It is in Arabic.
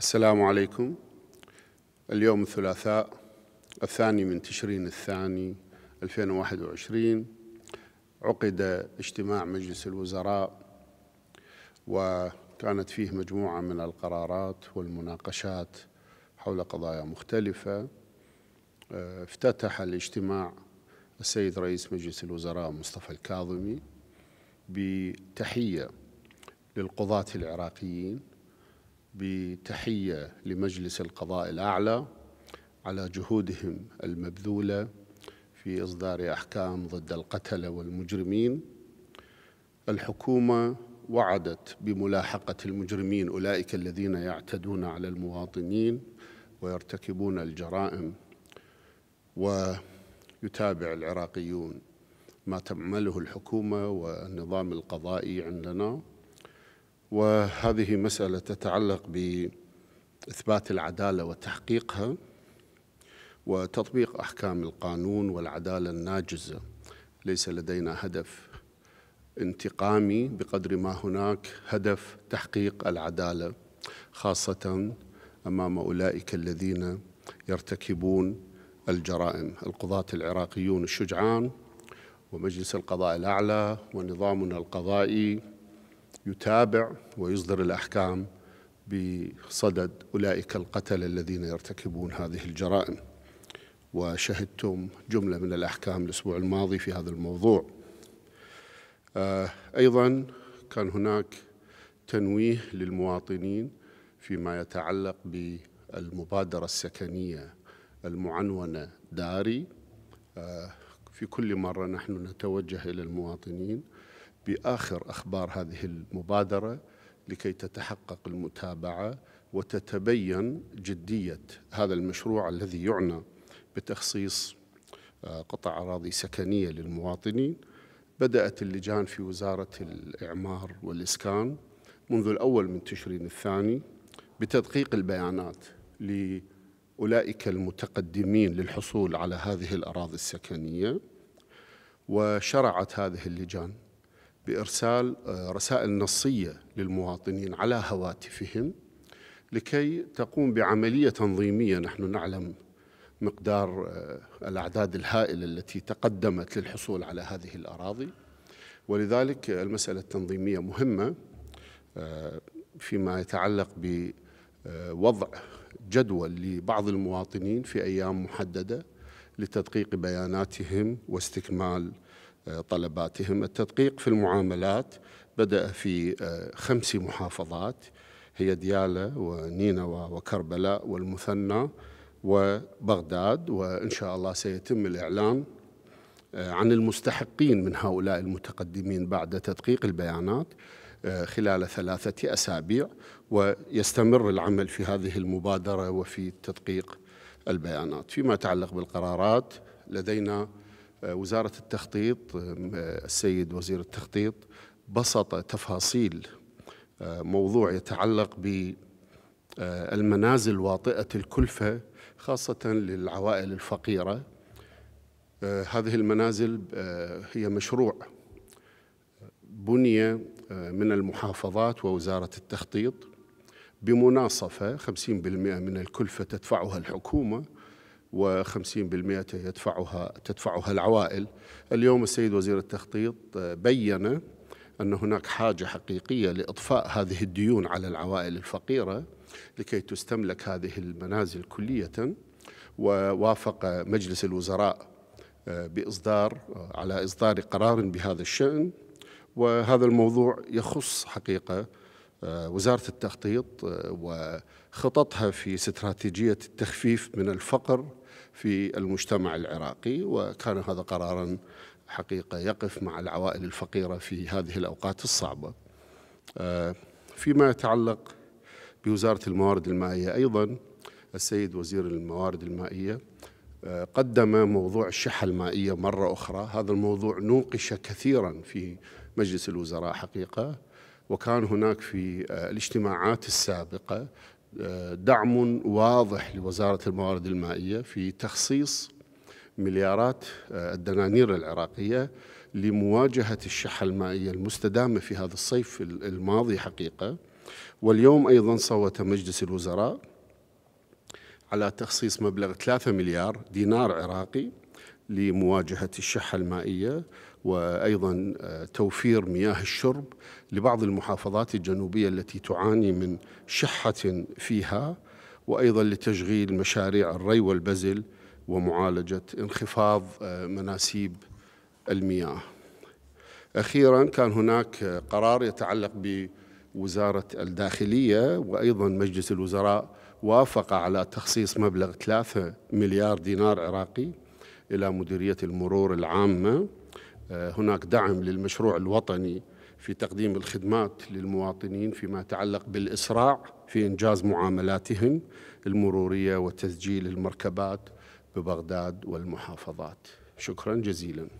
السلام عليكم اليوم الثلاثاء الثاني من تشرين الثاني 2021 عقد اجتماع مجلس الوزراء وكانت فيه مجموعة من القرارات والمناقشات حول قضايا مختلفة افتتح الاجتماع السيد رئيس مجلس الوزراء مصطفى الكاظمي بتحية للقضاة العراقيين بتحية لمجلس القضاء الأعلى على جهودهم المبذولة في إصدار أحكام ضد القتلة والمجرمين الحكومة وعدت بملاحقة المجرمين أولئك الذين يعتدون على المواطنين ويرتكبون الجرائم ويتابع العراقيون ما تعمله الحكومة والنظام القضائي عندنا وهذه مسألة تتعلق بإثبات العدالة وتحقيقها وتطبيق أحكام القانون والعدالة الناجزة ليس لدينا هدف انتقامي بقدر ما هناك هدف تحقيق العدالة خاصة أمام أولئك الذين يرتكبون الجرائم القضاة العراقيون الشجعان ومجلس القضاء الأعلى ونظامنا القضائي يتابع ويصدر الأحكام بصدد أولئك القتلة الذين يرتكبون هذه الجرائم وشهدتم جملة من الأحكام الأسبوع الماضي في هذا الموضوع آه، أيضا كان هناك تنويه للمواطنين فيما يتعلق بالمبادرة السكنية المعنونة داري آه، في كل مرة نحن نتوجه إلى المواطنين باخر اخبار هذه المبادره لكي تتحقق المتابعه وتتبين جديه هذا المشروع الذي يعنى بتخصيص آه، قطع اراضي سكنيه للمواطنين بدات اللجان في وزاره الاعمار والاسكان منذ الاول من تشرين الثاني بتدقيق البيانات لاولئك المتقدمين للحصول على هذه الاراضي السكنيه وشرعت هذه اللجان بإرسال آه، رسائل نصية للمواطنين على هواتفهم لكي تقوم بعملية تنظيمية نحن نعلم مقدار آه، الأعداد الهائلة التي تقدمت للحصول على هذه الأراضي ولذلك المسألة التنظيمية مهمة آه، فيما يتعلق بوضع جدول لبعض المواطنين في أيام محددة لتدقيق بياناتهم واستكمال طلباتهم التدقيق في المعاملات بدأ في آه، خمس محافظات هي ديالة ونينوى وكربلاء والمثنى وبغداد وإن شاء الله سيتم الإعلان آه، عن المستحقين من هؤلاء المتقدمين بعد تدقيق البيانات آه، خلال ثلاثة أسابيع ويستمر العمل في هذه المبادرة وفي تدقيق البيانات فيما يتعلق بالقرارات لدينا وزارة التخطيط آه، السيد وزير التخطيط بسط تفاصيل آه، موضوع يتعلق بالمنازل آه، واطئة الكلفة خاصة للعوائل الفقيرة هذه المنازل هي مشروع بني من المحافظات ووزارة التخطيط بمناصفة 50% من الكلفة تدفعها الحكومة و50% يدفعها تدفعها العوائل اليوم السيد وزير التخطيط آه، بين أن هناك حاجة حقيقية لإطفاء هذه الديون على العوائل الفقيرة لكي تستملك هذه المنازل كلية ووافق مجلس الوزراء آه، بإصدار آه، على إصدار قرار بهذا الشأن وهذا الموضوع يخص حقيقة آه، وزارة التخطيط آه، وخططها في استراتيجية التخفيف من الفقر في المجتمع العراقي وكان هذا قرارا حقيقة يقف مع العوائل الفقيرة في هذه الأوقات الصعبة آه، فيما يتعلق بوزارة الموارد المائية أيضا السيد وزير الموارد المائية قدم موضوع الشحة المائية مرة أخرى هذا الموضوع نوقش كثيرا في مجلس الوزراء حقيقة وكان هناك في آه، الاجتماعات السابقة آه، دعم واضح لوزارة الموارد المائية في تخصيص مليارات آه، الدنانير العراقية لمواجهة الشحة المائية المستدامة في هذا الصيف الماضي حقيقة واليوم أيضا صوت مجلس الوزراء على تخصيص مبلغ 3 مليار دينار عراقي لمواجهة الشحة المائية وايضا آه، توفير مياه الشرب لبعض المحافظات الجنوبيه التي تعاني من شحه فيها وايضا لتشغيل مشاريع الري والبزل ومعالجه انخفاض آه، مناسيب المياه. اخيرا كان هناك آه، قرار يتعلق بوزاره الداخليه وايضا مجلس الوزراء وافق على تخصيص مبلغ 3 مليار دينار عراقي الى مديريه المرور العامه آه، هناك دعم للمشروع الوطني في تقديم الخدمات للمواطنين فيما يتعلق بالإسراع في إنجاز معاملاتهم المرورية وتسجيل المركبات ببغداد والمحافظات شكرا جزيلا